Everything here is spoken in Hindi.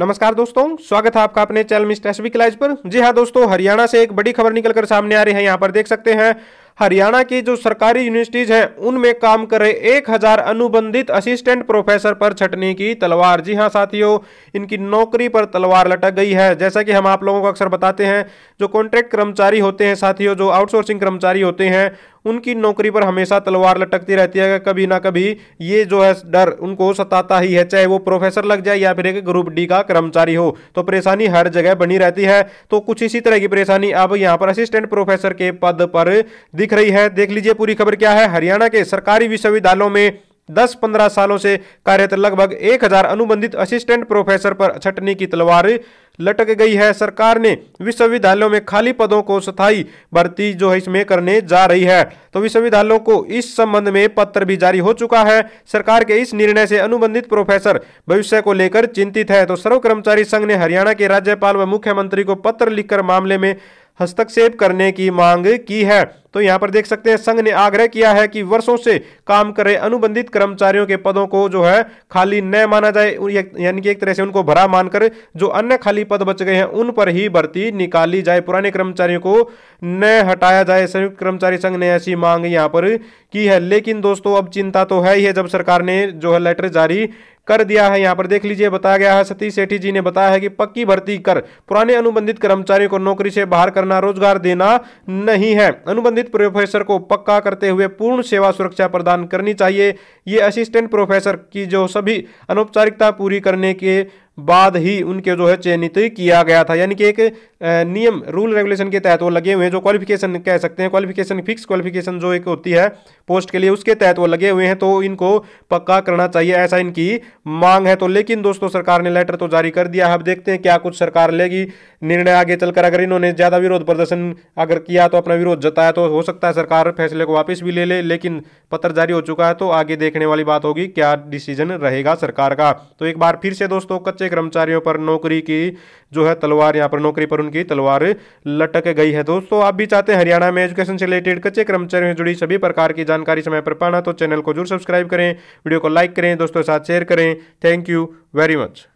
नमस्कार दोस्तों स्वागत है आपका अपने चैनल मिस्टर एस क्लाइज पर जी हाँ दोस्तों हरियाणा से एक बड़ी खबर निकलकर सामने आ रही है यहाँ पर देख सकते हैं हरियाणा की जो सरकारी यूनिवर्सिटीज हैं उनमें काम कर रहे एक हजार अनुबंधित असिस्टेंट प्रोफेसर पर छटनी की तलवार जी हाँ साथियों इनकी नौकरी पर तलवार लटक गई है जैसा कि हम आप लोगों को अक्सर बताते हैं जो कॉन्ट्रैक्ट कर्मचारी होते हैं साथियों जो आउटसोर्सिंग कर्मचारी होते हैं उनकी नौकरी पर हमेशा तलवार लटकती रहती है कभी ना कभी ये जो है डर उनको सताता ही है चाहे वो प्रोफेसर लग जाए या फिर एक ग्रुप डी का कर्मचारी हो तो परेशानी हर जगह बनी रहती है तो कुछ इसी तरह की परेशानी अब यहाँ पर असिस्टेंट प्रोफेसर के पद पर दिख रही है देख लीजिए पूरी खबर क्या है हरियाणा के सरकारी विश्वविद्यालयों में 10-15 सालों से कार्यरत लगभग 1000 अनुबंधित असिस्टेंट प्रोफेसर पर छटनी की तलवार लटक गई है सरकार ने विश्वविद्यालयों में खाली पदों को स्थायी भर्ती जो है इसमें करने जा रही है तो विश्वविद्यालयों को इस संबंध में पत्र भी जारी हो चुका है सरकार के इस निर्णय से अनुबंधित प्रोफेसर भविष्य को लेकर चिंतित है तो सर्व कर्मचारी संघ ने हरियाणा के राज्यपाल व मुख्यमंत्री को पत्र लिखकर मामले में हस्तक्षेप करने की मांग की है तो यहाँ पर देख सकते हैं संघ ने आग्रह किया है कि वर्षों से काम कर रहे अनुबंधित कर्मचारियों के पदों को जो है खाली न माना जाए यानी कि एक तरह से उनको भरा मानकर जो अन्य खाली पद बच गए हैं उन पर ही भर्ती निकाली जाए पुराने कर्मचारियों को न हटाया जाए संयुक्त कर्मचारी संघ ने ऐसी मांग यहाँ पर की है लेकिन दोस्तों अब चिंता तो है ही है जब सरकार ने जो है लेटर जारी कर दिया है यहाँ पर देख लीजिए बताया गया है सतीश सेठी जी ने बताया है कि पक्की भर्ती कर पुराने अनुबंधित कर्मचारियों को नौकरी से बाहर करना रोजगार देना नहीं है अनुबंधित संबंधित प्रोफेसर को पक्का करते हुए पूर्ण सेवा सुरक्षा प्रदान करनी चाहिए ये असिस्टेंट प्रोफेसर की जो सभी अनौपचारिकता पूरी करने के बाद ही उनके जो है चयनित किया गया था यानी कि एक नियम रूल रेगुलेशन के तहत वो लगे हुए हैं जो क्वालिफिकेशन कह सकते हैं क्वालिफिकेशन फिक्स क्वालिफिकेशन जो एक होती है पोस्ट के लिए उसके तहत वो लगे हुए हैं तो इनको पक्का करना चाहिए ऐसा इनकी मांग है तो लेकिन दोस्तों सरकार ने लेटर तो जारी कर दिया अब देखते हैं क्या कुछ सरकार लेगी निर्णय आगे चलकर अगर इन्होंने ज़्यादा विरोध प्रदर्शन अगर किया तो अपना विरोध जताया तो हो सकता है सरकार फैसले को वापस भी ले ले लेकिन पत्र जारी हो चुका है तो आगे देखने वाली बात होगी क्या डिसीजन रहेगा सरकार का तो एक बार फिर से दोस्तों कच्चे कर्मचारियों पर नौकरी की जो है तलवार यहाँ पर नौकरी पर उनकी तलवार लटक गई है दोस्तों आप भी चाहते हैं हरियाणा में एजुकेशन से रिलेटेड कच्चे कर्मचारियों से जुड़ी सभी प्रकार की जानकारी समय पर पाना तो चैनल को जरूर सब्सक्राइब करें वीडियो को लाइक करें दोस्तों के साथ शेयर करें थैंक यू वेरी मच